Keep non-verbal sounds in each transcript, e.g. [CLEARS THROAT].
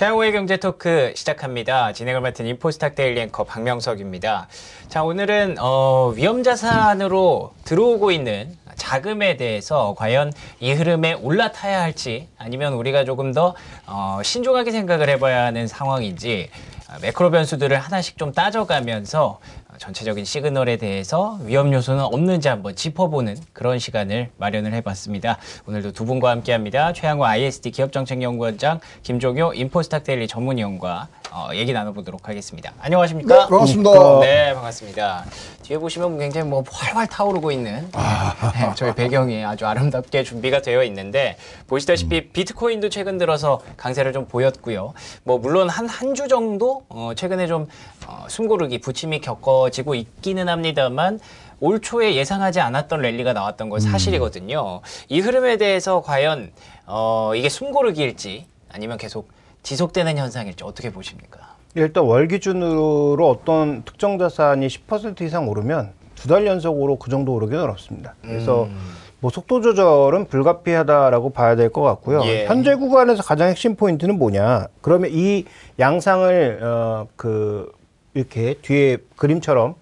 최양호의 경제 토크 시작합니다. 진행을 맡은 인포스탁 데일리 앵커 박명석입니다. 자, 오늘은 어, 위험 자산으로 들어오고 있는 자금에 대해서 과연 이 흐름에 올라타야 할지 아니면 우리가 조금 더 어, 신중하게 생각을 해봐야 하는 상황인지 아, 매크로 변수들을 하나씩 좀 따져가면서 아, 전체적인 시그널에 대해서 위험 요소는 없는지 한번 짚어보는 그런 시간을 마련을 해봤습니다. 오늘도 두 분과 함께합니다. 최양호 ISD 기업정책연구원장, 김종효 인포스탁 데일리 전문위원과 어, 얘기 나눠보도록 하겠습니다. 안녕하십니까? 네, 반갑습니다. 음, 네, 반갑습니다. 뒤에 보시면 굉장히 뭐 활활 타오르고 있는 아. [LAUGHS] 네, 저희 배경이 아주 아름답게 준비가 되어 있는데 보시다시피 음. 비트코인도 최근 들어서 강세를 좀 보였고요. 뭐 물론 한 한 주 정도 어, 최근에 좀 어, 숨고르기 부침이 겪어지고 있기는 합니다만 올 초에 예상하지 않았던 랠리가 나왔던 건 음. 사실이거든요. 이 흐름에 대해서 과연 어, 이게 숨고르기일지 아니면 계속 지속되는 현상일지 어떻게 보십니까? 일단 월 기준으로 어떤 특정 자산이 10% 이상 오르면 두 달 연속으로 그 정도 오르기는 어렵습니다. 그래서 음. 뭐 속도 조절은 불가피하다라고 봐야 될 것 같고요. 예. 현재 구간에서 가장 핵심 포인트는 뭐냐? 그러면 이 양상을 어그 이렇게 뒤에 그림처럼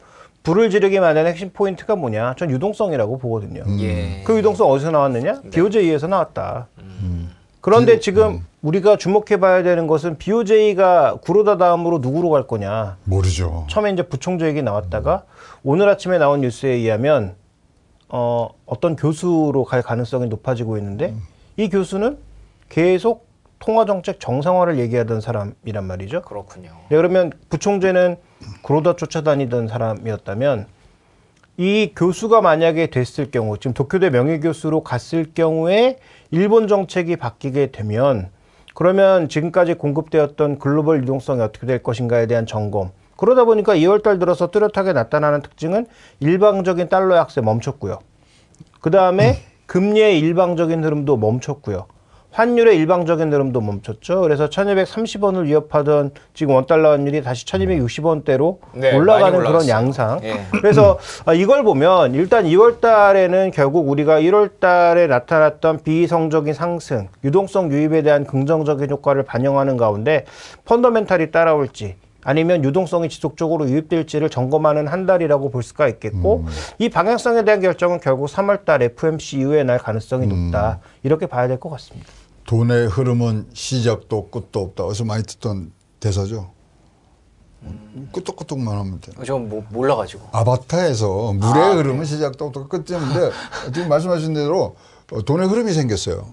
불을 지르게 만드는 핵심 포인트가 뭐냐? 전 유동성이라고 보거든요. 음. 예. 그 유동성 어디서 나왔느냐? 네. BOJ에서 나왔다. 음. 그런데 지금 음. 우리가 주목해봐야 되는 것은 BOJ가 구로다 다음으로 누구로 갈 거냐. 모르죠. 처음에 이제 부총재 얘기 나왔다가 오늘 아침에 나온 뉴스에 의하면 어, 어떤 교수로 갈 가능성이 높아지고 있는데 음. 이 교수는 계속 통화정책 정상화를 얘기하던 사람이란 말이죠. 그렇군요. 네, 그러면 부총재는 구로다 쫓아다니던 사람이었다면 이 교수가 만약에 됐을 경우 지금 도쿄대 명예교수로 갔을 경우에 일본 정책이 바뀌게 되면 그러면 지금까지 공급되었던 글로벌 유동성이 어떻게 될 것인가에 대한 점검 그러다 보니까 2월달 들어서 뚜렷하게 나타나는 특징은 일방적인 달러 약세 멈췄고요. 그 다음에 음. 금리의 일방적인 흐름도 멈췄고요. 환율의 일방적인 흐름도 멈췄죠. 그래서 1230원을 위협하던 지금 원달러 환율이 다시 1260원대로 음. 네, 올라가는 그런 양상. 예. 그래서 아, 이걸 보면 일단 2월 달에는 결국 우리가 1월 달에 나타났던 비이성적인 상승, 유동성 유입에 대한 긍정적인 효과를 반영하는 가운데 펀더멘탈이 따라올지 아니면 유동성이 지속적으로 유입될지를 점검하는 한 달이라고 볼 수가 있겠고 음. 이 방향성에 대한 결정은 결국 3월 달 FMC 이후에 날 가능성이 음. 높다. 음. 이렇게 봐야 될 것 같습니다. 돈의 흐름은 시작도 끝도 없다. 어서 많이 듣던 대사죠. 끄떡끄떡만 하면 돼 저는 뭐 몰라가지고. 아바타에서 물의 아, 흐름은 네. 시작도 없고 끝이데 지금 말씀하신 대로 어, 돈의 흐름이 생겼어요.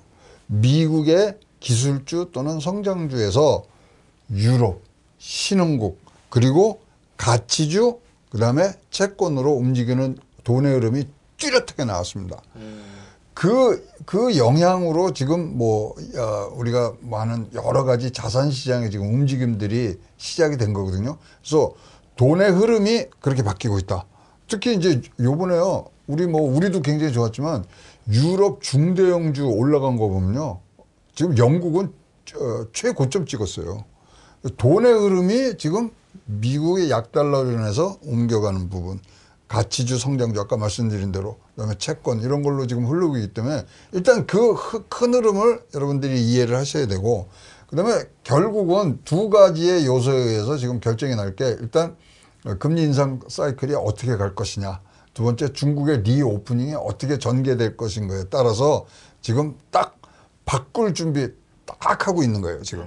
미국의 기술주 또는 성장주에서 유럽, 신흥국 그리고 가치주 그 다음에 채권으로 움직이는 돈의 흐름이 뚜렷하게 나왔습니다. 그그 그 영향으로 지금 뭐 어, 우리가 많은 여러 가지 자산 시장의 지금 움직임들이 시작이 된 거거든요. 그래서 돈의 흐름이 그렇게 바뀌고 있다. 특히 이제 요번에요. 우리 뭐 우리도 굉장히 좋았지만 유럽 중대형주 올라간 거 보면요. 지금 영국은 어, 최고점 찍었어요. 돈의 흐름이 지금 미국의 약달러로 인해서 옮겨가는 부분 가치주 성장주 아까 말씀드린 대로 그다음에 채권 이런 걸로 지금 흐르고 있기 때문에 일단 그 큰 흐름을 여러분들이 이해를 하셔야 되고 그다음에 결국은 두 가지의 요소에 의해서 지금 결정이 날 게 일단 금리 인상 사이클이 어떻게 갈 것이냐 두 번째 중국의 리오프닝이 어떻게 전개될 것인 가에 따라서 지금 딱 바꿀 준비 딱 하고 있는 거예요 지금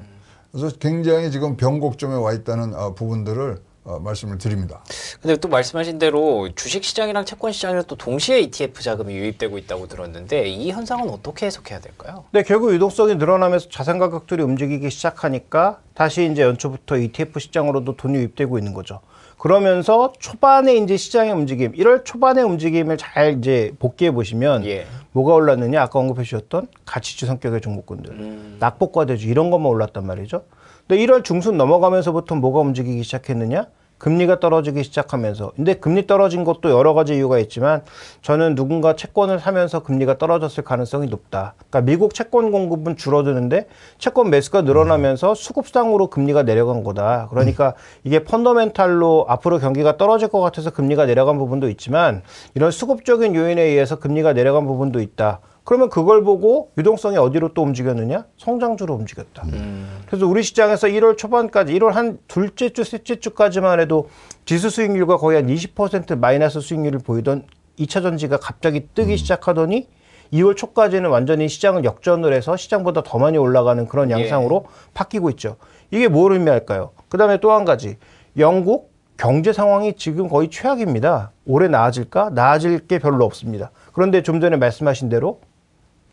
그래서 굉장히 지금 변곡점에 와 있다는 아, 부분들을 어, 말씀을 드립니다. 근데 또 말씀하신 대로 주식 시장이랑 채권 시장이랑 또 동시에 ETF 자금이 유입되고 있다고 들었는데 이 현상은 어떻게 해석해야 될까요? 네, 결국 유동성이 늘어나면서 자산 가격들이 움직이기 시작하니까 다시 이제 연초부터 ETF 시장으로도 돈이 유입되고 있는 거죠. 그러면서 초반에 이제 시장의 움직임, 1월 초반의 움직임을 잘 이제 복귀해 보시면 예. 뭐가 올랐느냐? 아까 언급해 주셨던 가치주 성격의 종목군들, 음. 낙폭과대주 이런 것만 올랐단 말이죠. 근데 1월 중순 넘어가면서부터 뭐가 움직이기 시작했느냐? 금리가 떨어지기 시작하면서 근데 금리 떨어진 것도 여러 가지 이유가 있지만 저는 누군가 채권을 사면서 금리가 떨어졌을 가능성이 높다 그러니까 미국 채권 공급은 줄어드는데 채권 매수가 늘어나면서 수급상으로 금리가 내려간 거다 그러니까 이게 펀더멘탈로 앞으로 경기가 떨어질 것 같아서 금리가 내려간 부분도 있지만 이런 수급적인 요인에 의해서 금리가 내려간 부분도 있다 그러면 그걸 보고 유동성이 어디로 또 움직였느냐? 성장주로 움직였다. 음. 그래서 우리 시장에서 1월 초반까지, 1월 한 둘째 주, 셋째 주까지만 해도 지수 수익률과 거의 한 20% 마이너스 수익률을 보이던 2차 전지가 갑자기 뜨기 음. 시작하더니 2월 초까지는 완전히 시장을 역전을 해서 시장보다 더 많이 올라가는 그런 예. 양상으로 예. 바뀌고 있죠. 이게 뭘 의미할까요? 그 다음에 또 한 가지. 영국 경제 상황이 지금 거의 최악입니다. 올해 나아질까? 나아질 게 별로 없습니다. 그런데 좀 전에 말씀하신 대로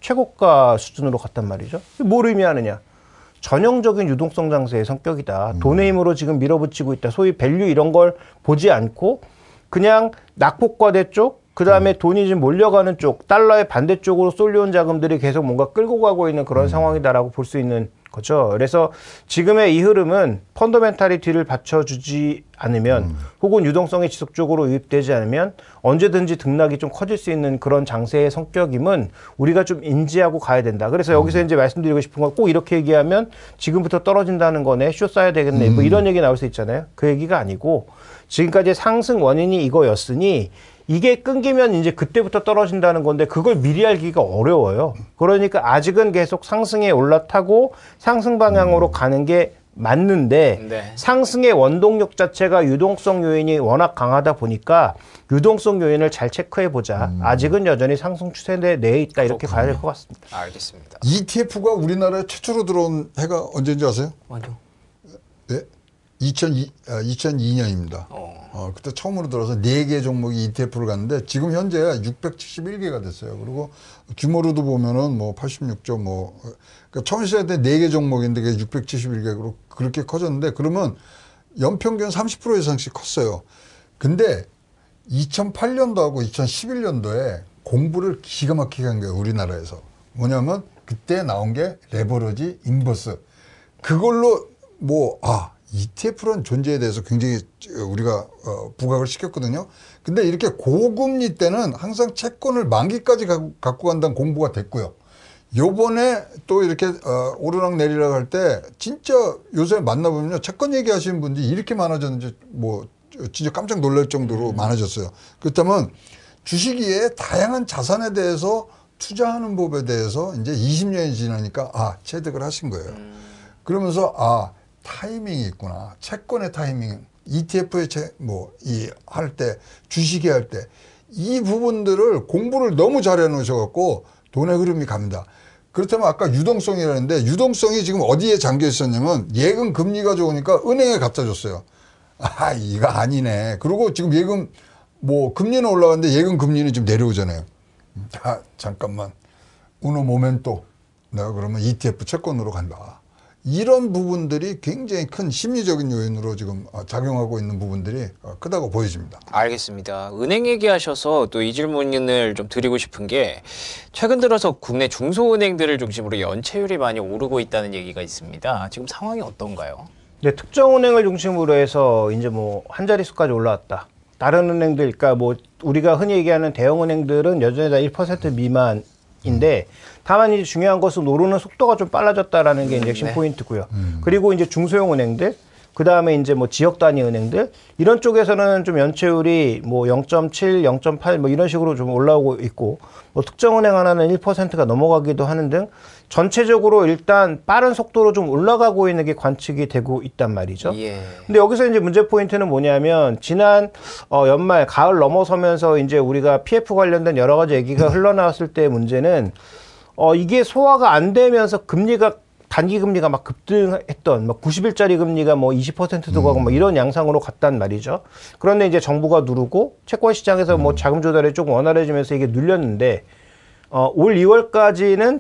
최고가 수준으로 갔단 말이죠. 뭘 의미하느냐? 전형적인 유동성 장세의 성격이다. 음. 돈의 힘으로 지금 밀어붙이고 있다. 소위 밸류 이런 걸 보지 않고 그냥 낙폭과대 쪽, 그 다음에 음. 돈이 지금 몰려가는 쪽, 달러의 반대쪽으로 쏠려온 자금들이 계속 뭔가 끌고 가고 있는 그런 음. 상황이다라고 볼 수 있는 거죠. 그래서 지금의 이 흐름은 펀더멘탈리뒤를 받쳐주지 않으면 음. 혹은 유동성이 지속적으로 유입되지 않으면 언제든지 등락이 좀 커질 수 있는 그런 장세의 성격임은 우리가 좀 인지하고 가야 된다. 그래서 음. 여기서 음. 이제 말씀드리고 싶은 건 꼭 이렇게 얘기하면 지금부터 떨어진다는 거네, 쇼쏴야 되겠네, 뭐 음. 뭐 이런 얘기 나올 수 있잖아요. 그 얘기가 아니고 지금까지 상승 원인이 이거였으니 이게 끊기면 이제 그때부터 떨어진다는 건데 그걸 미리 알기가 어려워요. 그러니까 아직은 계속 상승에 올라타고 상승 방향으로 음. 가는 게 맞는데 네. 상승의 원동력 자체가 유동성 요인이 워낙 강하다 보니까 유동성 요인을 잘 체크해 보자. 음. 아직은 여전히 상승 추세 내에 있다 이렇게 봐야될 것 같습니다. 알겠습니다. ETF가 우리나라에 최초로 들어온 해가 언제인지 아세요? 아니요. 네. 2002, 2002년입니다. 아, 어. 어, 그때 처음으로 들어서 네 개 종목이 e t f 를 갔는데 지금 현재 671개가 됐어요. 그리고 규모로도 보면은 뭐 86조 뭐 그러니까 처음 시작할 때 네 개 종목인데 그게 671개로 그렇게 커졌는데 그러면 연평균 30% 이상씩 컸어요. 근데 2008년도하고 2011년도에 공부를 기가 막히게 한 거예요. 우리나라에서. 뭐냐면 그때 나온 게 레버러지 인버스. 그걸로 뭐아 ETF라는 존재에 대해서 굉장히 어, 우리가 어, 부각을 시켰거든요. 근데 이렇게 고금리 때는 항상 채권을 만기까지 갖고 간다는 공부가 됐고요. 요번에 또 이렇게 어, 오르락 내리락 할 때 진짜 요새 만나보면요. 채권 얘기하시는 분들이 이렇게 많아졌는지 뭐 진짜 깜짝 놀랄 정도로 음. 많아졌어요. 그렇다면 주식이에 다양한 자산에 대해서 투자하는 법에 대해서 이제 20년이 지나니까 아, 체득을 하신 거예요. 음. 그러면서 아, 타이밍이 있구나. 채권의 타이밍, ETF의 뭐이 할 때, 주식에 할때 이 부분들을 공부를 너무 잘해 놓으셔 갖고 돈의 흐름이 갑니다. 그렇다면 아까 유동성이라는데 유동성이 지금 어디에 잠겨 있었냐면 예금 금리가 좋으니까 은행에 갖다 줬어요. 아 이거 아니네. 그리고 지금 예금 뭐 금리는 올라갔는데 예금 금리는 지금 내려오잖아요. 음, 아 잠깐만. 우노 모멘토. 내가 그러면 ETF 채권으로 간다. 이런 부분들이 굉장히 큰 심리적인 요인으로 지금 어, 작용하고 있는 부분들이 어, 크다고 보여집니다. 알겠습니다. 은행 얘기하셔서 또 이 질문을 좀 드리고 싶은 게 최근 들어서 국내 중소은행들을 중심으로 연체율이 많이 오르고 있다는 얘기가 있습니다. 지금 상황이 어떤가요? 네, 특정 은행을 중심으로 해서 이제 뭐 한 자릿수까지 올라왔다. 다른 은행들, 그러니까 뭐 우리가 흔히 얘기하는 대형 은행들은 여전히 다 1% 미만 인데 다만 이제 중요한 것은 오르는 속도가 좀 빨라졌다라는 게 인젝션 네. 포인트고요. 음. 그리고 이제 중소형 은행들 그 다음에 이제 뭐 지역 단위 은행들 이런 쪽에서는 좀 연체율이 뭐 0.7, 0.8 뭐 이런 식으로 좀 올라오고 있고 뭐 특정 은행 하나는 1%가 넘어가기도 하는 등 전체적으로 일단 빠른 속도로 좀 올라가고 있는 게 관측이 되고 있단 말이죠. 예. 근데 여기서 이제 문제 포인트는 뭐냐면 지난 어 연말 가을 넘어서면서 이제 우리가 PF 관련된 여러 가지 얘기가 흘러나왔을 때 문제는 어 이게 소화가 안 되면서 금리가 단기 금리가 막 급등했던 막 90일짜리 금리가 뭐 20%도 가고 뭐 음. 뭐 이런 양상으로 갔단 말이죠. 그런데 이제 정부가 누르고 채권 시장에서 뭐 음. 뭐 자금 조달이 조금 원활해지면서 이게 눌렸는데 어, 올 2월까지는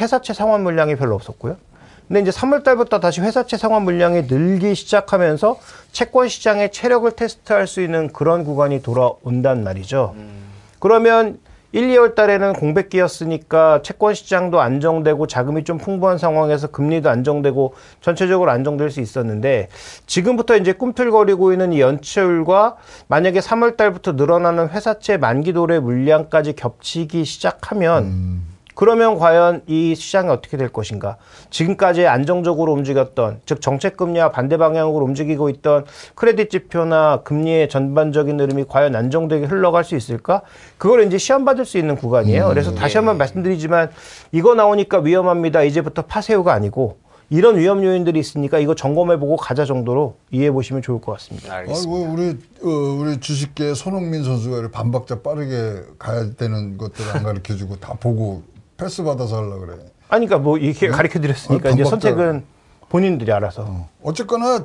회사채 상환 물량이 별로 없었고요. 근데 이제 3월 달부터 다시 회사채 상환 물량이 늘기 시작하면서 채권 시장의 체력을 테스트할 수 있는 그런 구간이 돌아온단 말이죠. 음. 그러면 1, 2월 달에는 공백기였으니까 채권 시장도 안정되고 자금이 좀 풍부한 상황에서 금리도 안정되고 전체적으로 안정될 수 있었는데 지금부터 이제 꿈틀거리고 있는 이 연체율과 만약에 3월 달부터 늘어나는 회사채 만기 도래 물량까지 겹치기 시작하면 음. 그러면 과연 이 시장이 어떻게 될 것인가? 지금까지 안정적으로 움직였던 즉 정책 금리와 반대 방향으로 움직이고 있던 크레딧 지표나 금리의 전반적인 흐름이 과연 안정되게 흘러갈 수 있을까? 그걸 이제 시험 받을 수 있는 구간이에요. 음, 그래서 다시 예. 한번 말씀드리지만 이거 나오니까 위험합니다. 이제부터 파세요가 아니고 이런 위험 요인들이 있으니까 이거 점검해보고 가자 정도로 이해해 보시면 좋을 것 같습니다. 아, 알겠습니다. 아이고, 우리 어, 우리 주식계 손흥민 선수가 반박자 빠르게 가야 되는 것들 안 가르쳐주고 다 보고 패스 받아서 하려 그래. 아니, 그러니까 뭐 이렇게 응? 네? 가르쳐 드렸으니까 이제 선택은 본인들이 알아서. 어. 어쨌거나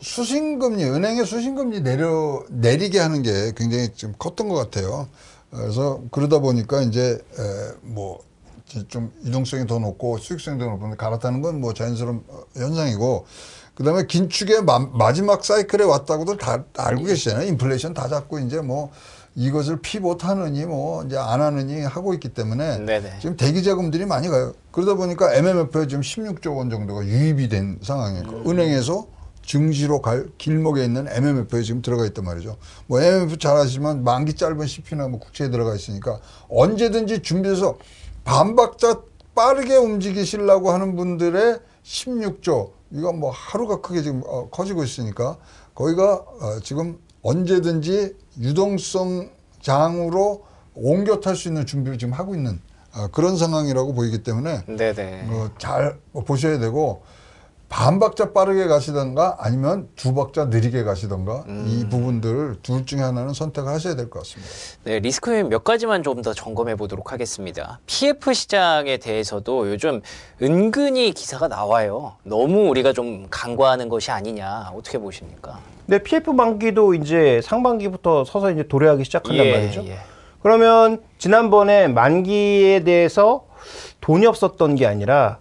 수신금리, 은행의 수신금리 내려, 내리게 하는 게 굉장히 좀 컸던 것 같아요. 그래서 그러다 보니까 이제, 에, 뭐, 좀 이동성이 더 높고 수익성이 더 높은데 갈아타는 건 뭐 자연스러운 어, 현상이고 그 다음에 긴축의 마, 지막 사이클에 왔다고들다 알고 네. 계시잖아요. 인플레이션 다 잡고 이제 뭐 이것을 피봇하느니 뭐 이제 안 하느니 하고 있기 때문에 네네. 네. 지금 대기 자금들이 많이 가요. 그러다 보니까 MMF에 지금 16조 원 정도가 유입이 된 상황이니까 그 음. 은행에서 증시로 갈 길목에 있는 MMF에 지금 들어가 있단 말이죠. 뭐 MMF 잘 아시지만 만기 짧은 CP나 뭐 국채에 들어가 있으니까 언제든지 준비해서 반박자 빠르게 움직이시려고 하는 분들의 16조 이건 뭐 하루가 크게 지금 어, 커지고 있으니까 거기가 어, 지금 언제든지 유동성 장으로 옮겨 탈 수 있는 준비를 지금 하고 있는 어, 그런 상황이라고 보이기 때문에 네네. 어, 잘 뭐 보셔야 되고 반박자 빠르게 가시던가 아니면 두박자 느리게 가시던가 음. 이부분들둘 중에 하나는 선택하셔야 을될것 같습니다. 네, 리스크 요인 몇 가지만 좀 더 점검해 보도록 하겠습니다. PF 시장에 대해서도 요즘 은근히 기사가 나와요. 너무 우리가 좀 간과하는 것이 아니냐 어떻게 보십니까? 네, PF 만기도 이제 상반기부터 서서 이제 도래하기 시작한단 예, 말이죠. 예. 그러면 지난번에 만기에 대해서 돈이 없었던 게 아니라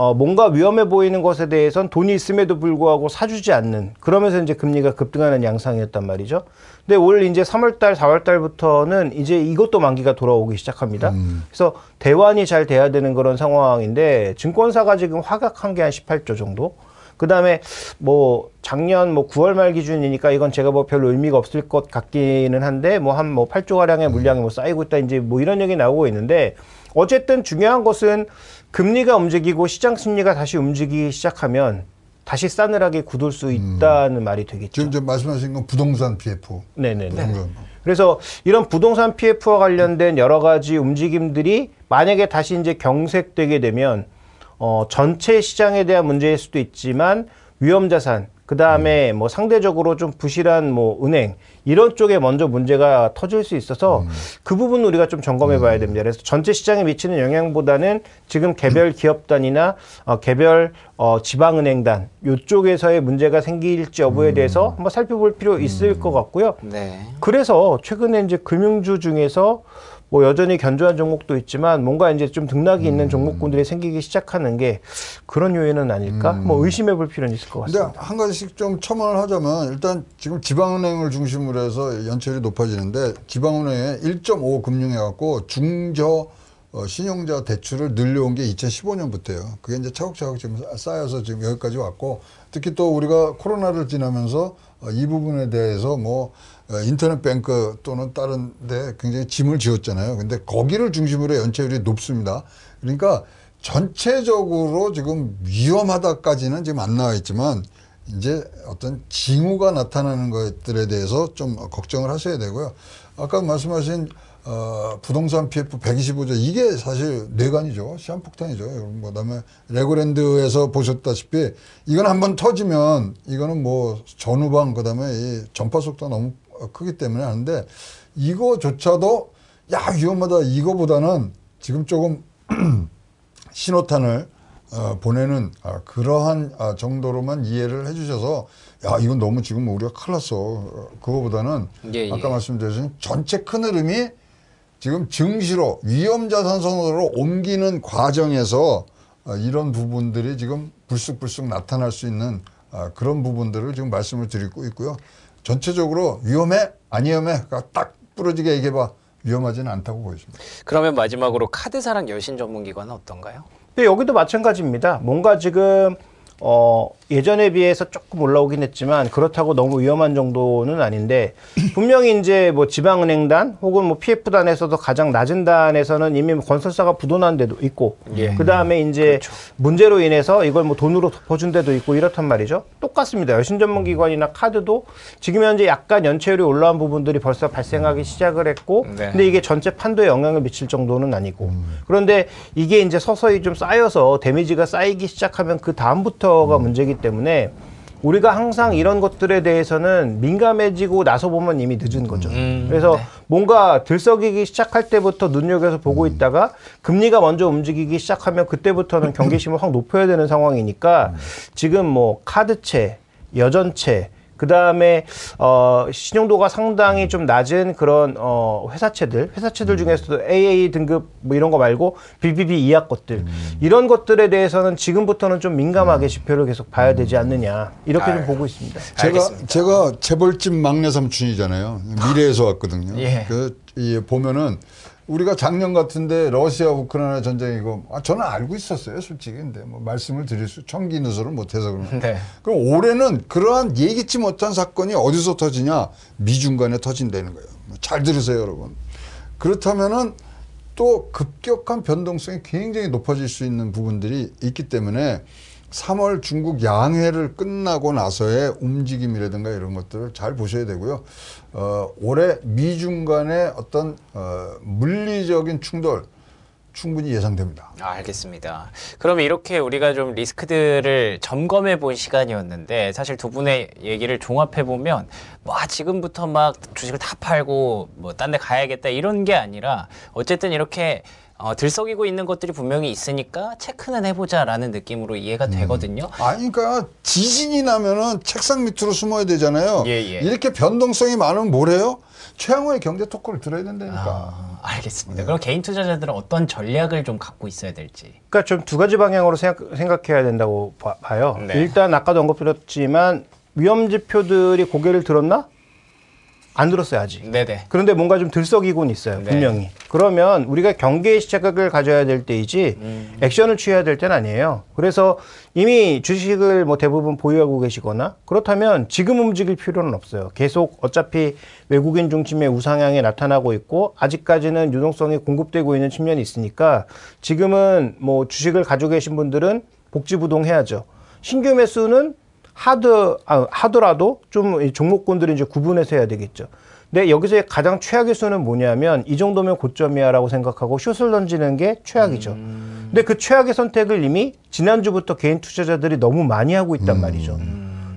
어, 뭔가 위험해 보이는 것에 대해선 돈이 있음에도 불구하고 사주지 않는 그러면서 이제 금리가 급등하는 양상이었단 말이죠. 근데 올 이제 3월달, 4월달부터는 이제 이것도 만기가 돌아오기 시작합니다. 음. 그래서 대환이 잘 돼야 되는 그런 상황인데 증권사가 지금 화각한 게 한 18조 정도. 그 다음에 뭐 작년 뭐 9월 말 기준이니까 이건 제가 뭐 별로 의미가 없을 것 같기는 한데 뭐 한뭐 뭐 8조 가량의 물량이 뭐 쌓이고 있다 이제 뭐 이런 얘기 나오고 있는데 어쨌든 중요한 것은 금리가 움직이고 시장 심리가 다시 움직이기 시작하면 다시 싸늘하게 굳을 수 있다는 음. 말이 되겠죠. 지금 말씀하신 건 부동산 PF. 네네네. 부동산. 그래서 이런 부동산 PF와 관련된 여러 가지 움직임들이 만약에 다시 이제 경색되게 되면 어, 전체 시장에 대한 문제일 수도 있지만 위험 자산, 그 다음에 음. 뭐 상대적으로 좀 부실한 뭐 은행 이런 쪽에 먼저 문제가 터질 수 있어서 음. 그 부분 우리가 좀 점검해 음. 봐야 됩니다. 그래서 전체 시장에 미치는 영향보다는 지금 개별 기업단이나 어, 개별 어, 지방은행단 요쪽에서의 문제가 생길지 여부에 음. 대해서 한번 살펴볼 필요 있을 음. 것 같고요. 네. 그래서 최근에 이제 금융주 중에서 뭐 여전히 견조한 종목도 있지만 뭔가 이제 좀 등락이 있는 음. 종목군들이 생기기 시작하는 게 그런 요인은 아닐까? 뭐 음. 뭐 의심해 볼 필요는 있을 것 같습니다. 근데 한 가지씩 좀 첨언을 하자면 일단 지금 지방은행을 중심으로 해서 연체율이 높아지는데 지방은행에 1.5 금융해갖고 중저 어, 신용자 대출을 늘려온 게 2015년부터예요. 그게 이제 차곡차곡 지금 쌓여서 지금 여기까지 왔고 특히 또 우리가 코로나를 지나면서 어, 이 부분에 대해서 뭐 어, 인터넷 뱅크 또는 다른 데 굉장히 짐을 지었잖아요. 근데 거기를 중심으로 연체율이 높습니다. 그러니까 전체적으로 지금 위험하다까지는 지금 안 나와 있지만 이제 어떤 징후가 나타나는 것들에 대해서 좀 걱정을 하셔야 되고요. 아까 말씀하신 어, 부동산 PF 125조 이게 사실 뇌관이죠. 시한폭탄이죠. 그다음에 뭐 레고랜드에서 보셨다시피 이건 한번 터지면 이거는 뭐 전후방 그다음에 이 전파 속도 가 너무 어, 크기 때문에 하는데 이거조차도 야 위험하다 이거보다는 지금 조금 [CLEARS THROAT] 신호탄을 어, 보내는 아, 그러한 아, 정도로만 이해를 해주셔서 야 이건 너무 지금 우리가 큰일 났어 어, 그거보다는 예, 예. 아까 말씀드렸듯이 전체 큰 흐름이 지금 증시로 위험자산선으로 옮기는 과정에서 어, 이런 부분들이 지금 불쑥불쑥 나타날 수 있는 어, 그런 부분들을 지금 말씀을 드리고 있고요. 전체적으로 위험해 아니험해 그러니까 딱 부러지게 얘기해봐 위험하지는 않다고 보여집니다. 그러면 마지막으로 카드 사랑 여신 전문기관은 어떤가요? 네, 여기도 마찬가지입니다. 뭔가 지금 어, 예전에 비해서 조금 올라오긴 했지만 그렇다고 너무 위험한 정도는 아닌데 [CLEARS THROAT] 분명히 이제 뭐 지방은행단 혹은 뭐 PF단에서도 가장 낮은 단에서는 이미 뭐 건설사가 부도난 데도 있고 예. 그다음에 이제 그렇죠. 문제로 인해서 이걸 뭐 돈으로 덮어준 데도 있고 이렇단 말이죠. 똑같습니다. 여신전문기관이나 카드도 지금 현재 약간 연체율이 올라온 부분들이 벌써 발생하기 시작을 했고 음, 네. 근데 이게 전체 판도에 영향을 미칠 정도는 아니고 음. 그런데 이게 이제 서서히 좀 쌓여서 데미지가 쌓이기 시작하면 그 다음부터가 음. 문제기 때문에 우리가 항상 이런 것들에 대해서는 민감해지고 나서 보면 이미 늦은 거죠. 음, 음 그래서 네. 뭔가 들썩이기 시작할 때부터 눈여겨서 보고 음. 있다가 금리가 먼저 움직이기 시작하면 그때부터는 경계심을 확 높여야 되는 상황이니까 음. 지금 뭐 카드채, 여전채, 그 다음에 어, 신용도가 상당히 좀 낮은 그런 어, 회사채들, 회사채들 음. 중에서도 AA 등급 뭐 이런 거 말고 BBB 이하 것들 음. 이런 것들에 대해서는 지금부터는 좀 민감하게 음. 지표를 계속 봐야 되지 않느냐 이렇게 좀 보고 있습니다. 제가 알겠습니다. 제가 재벌집 막내 삼촌이잖아요. 미래에서 왔거든요. 예. 그 이, 보면은 우리가 작년 같은데 러시아 우크라이나 전쟁이고 아, 저는 알고 있었어요 솔직히 근데 뭐 말씀을 드릴 수 청기 누설을 못해서 그런데 네. 그럼 올해는 그러한 예기치 못한 사건이 어디서 터지냐 미중간에 터진다는 거예요 뭐 잘 들으세요 여러분 그렇다면은 또 급격한 변동성이 굉장히 높아질 수 있는 부분들이 있기 때문에 3월 중국 양해를 끝나고 나서의 움직임이라든가 이런 것들을 잘 보셔야 되고요. 어, 올해 미중 간의 어떤 어, 물리적인 충돌 충분히 예상됩니다. 아, 알겠습니다. 그러 이렇게 우리가 좀 리스크들을 점검해 본 시간이었는데 사실 두 분의 얘기를 종합해 보면 뭐 아, 지금부터 막 주식을 다 팔고 뭐딴데 가야겠다 이런 게 아니라 어쨌든 이렇게 어, 들썩이고 있는 것들이 분명히 있으니까 체크는 해보자라는 느낌으로 이해가 음. 되거든요. 아, 니 그러니까 지진이 나면은 책상 밑으로 숨어야 되잖아요. 예, 예. 이렇게 변동성이 많으면 뭐래요? 최양호의 경제 토크를 들어야 된다니까. 아, 알겠습니다. 네. 그럼 개인 투자자들은 어떤 전략을 좀 갖고 있어야 될지. 그러니까 좀 두 가지 방향으로 생각, 해야 된다고 봐, 요 네. 일단 아까도 언급드렸지만 위험 지표들이 고개를 들었나? 안들었어야지 네네. 그런데 뭔가 좀 들썩이곤 있어요 네. 분명히. 그러면 우리가 경계의 시각을 가져야 될 때이지 음. 액션을 취해야 될 때는 아니에요. 그래서 이미 주식을 뭐 대부분 보유하고 계시거나 그렇다면 지금 움직일 필요는 없어요. 계속 어차피 외국인 중심의 우상향이 나타나고 있고 아직까지는 유동성이 공급되고 있는 측면이 있으니까 지금은 뭐 주식을 가지고 계신 분들은 복지부동해야죠. 신규 매수는 하드 아, 하더라도 좀 종목군들이 이제 구분해서 해야 되겠죠. 근데 여기서 의 가장 최악의 수는 뭐냐면 이 정도면 고점이야라고 생각하고 슛을 던지는 게 최악이죠. 음... 근데 그 최악의 선택을 이미 지난주부터 개인 투자자들이 너무 많이 하고 있단 음... 말이죠.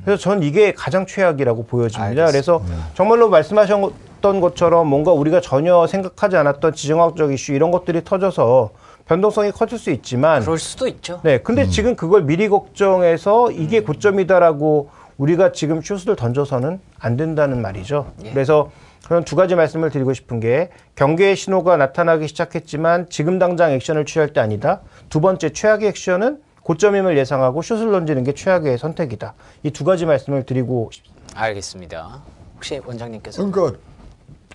그래서 전 이게 가장 최악이라고 보여집니다. 알겠습니다. 그래서 정말로 말씀하셨던 것처럼 뭔가 우리가 전혀 생각하지 않았던 지정학적 이슈 이런 것들이 터져서 변동성이 커질 수 있지만 그럴 수도 있죠. 네, 근데 음. 지금 그걸 미리 걱정해서 이게 음. 고점이다라고 우리가 지금 슛을 던져서는 안 된다는 말이죠. 예. 그래서 그런 두 가지 말씀을 드리고 싶은 게 경계의 신호가 나타나기 시작했지만 지금 당장 액션을 취할 때 아니다. 두 번째 최악의 액션은 고점임을 예상하고 슛을 던지는 게 최악의 선택이다. 이 두 가지 말씀을 드리고 싶습니다. 알겠습니다. 혹시 원장님께서 그러니까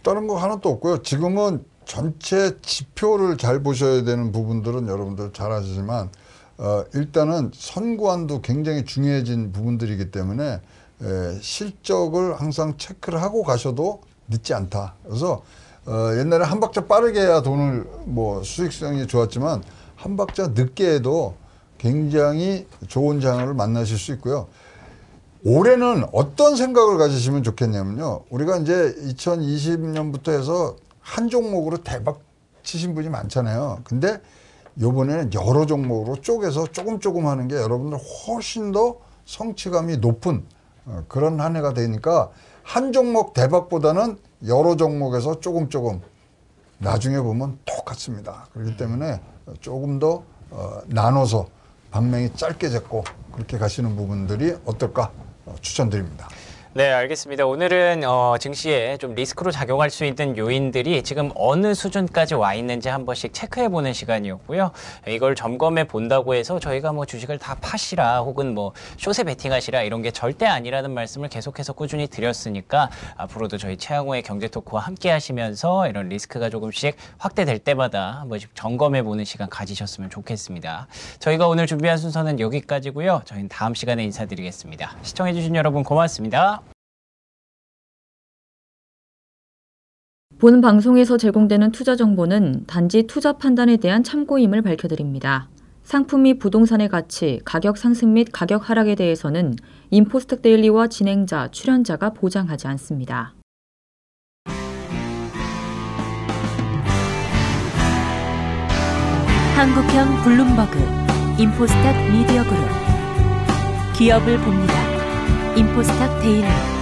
다른 거 하나도 없고요. 지금은 전체 지표를 잘 보셔야 되는 부분들은 여러분들 잘 아시지만 어, 일단은 선관도 굉장히 중요해진 부분들이기 때문에 에, 실적을 항상 체크를 하고 가셔도 늦지 않다. 그래서 어, 옛날에 한 박자 빠르게 해야 돈을 뭐 수익성이 좋았지만 한 박자 늦게 해도 굉장히 좋은 장을 만나실 수 있고요. 올해는 어떤 생각을 가지시면 좋겠냐면요. 우리가 이제 2020년부터 해서 한 종목으로 대박 치신 분이 많잖아요. 근데 요번에는 여러 종목으로 쪼개서 조금 조금 하는 게 여러분들 훨씬 더 성취감이 높은 어, 그런 한 해가 되니까 한 종목 대박보다는 여러 종목에서 조금 조금 나중에 보면 똑같습니다. 그렇기 음. 때문에 조금 더 어, 나눠서 방명이 짧게 잡고 그렇게 가시는 부분들이 어떨까 어, 추천드립니다. 네, 알겠습니다. 오늘은 어, 증시에 좀 리스크로 작용할 수 있는 요인들이 지금 어느 수준까지 와 있는지 한 번씩 체크해 보는 시간이었고요. 이걸 점검해 본다고 해서 저희가 뭐 주식을 다 파시라 혹은 뭐 숏에 베팅하시라 이런 게 절대 아니라는 말씀을 계속해서 꾸준히 드렸으니까 앞으로도 저희 최양호의 경제 토크와 함께 하시면서 이런 리스크가 조금씩 확대될 때마다 한 번씩 점검해 보는 시간 가지셨으면 좋겠습니다. 저희가 오늘 준비한 순서는 여기까지고요. 저희는 다음 시간에 인사드리겠습니다. 시청해 주신 여러분 고맙습니다. 본 방송에서 제공되는 투자 정보는 단지 투자 판단에 대한 참고임을 밝혀드립니다. 상품 및 부동산의 가치, 가격 상승 및 가격 하락에 대해서는 인포스텍 데일리와 진행자, 출연자가 보장하지 않습니다. 한국형 블룸버그 인포스탁 미디어그룹 기업을 봅니다. 인포스탁 데일리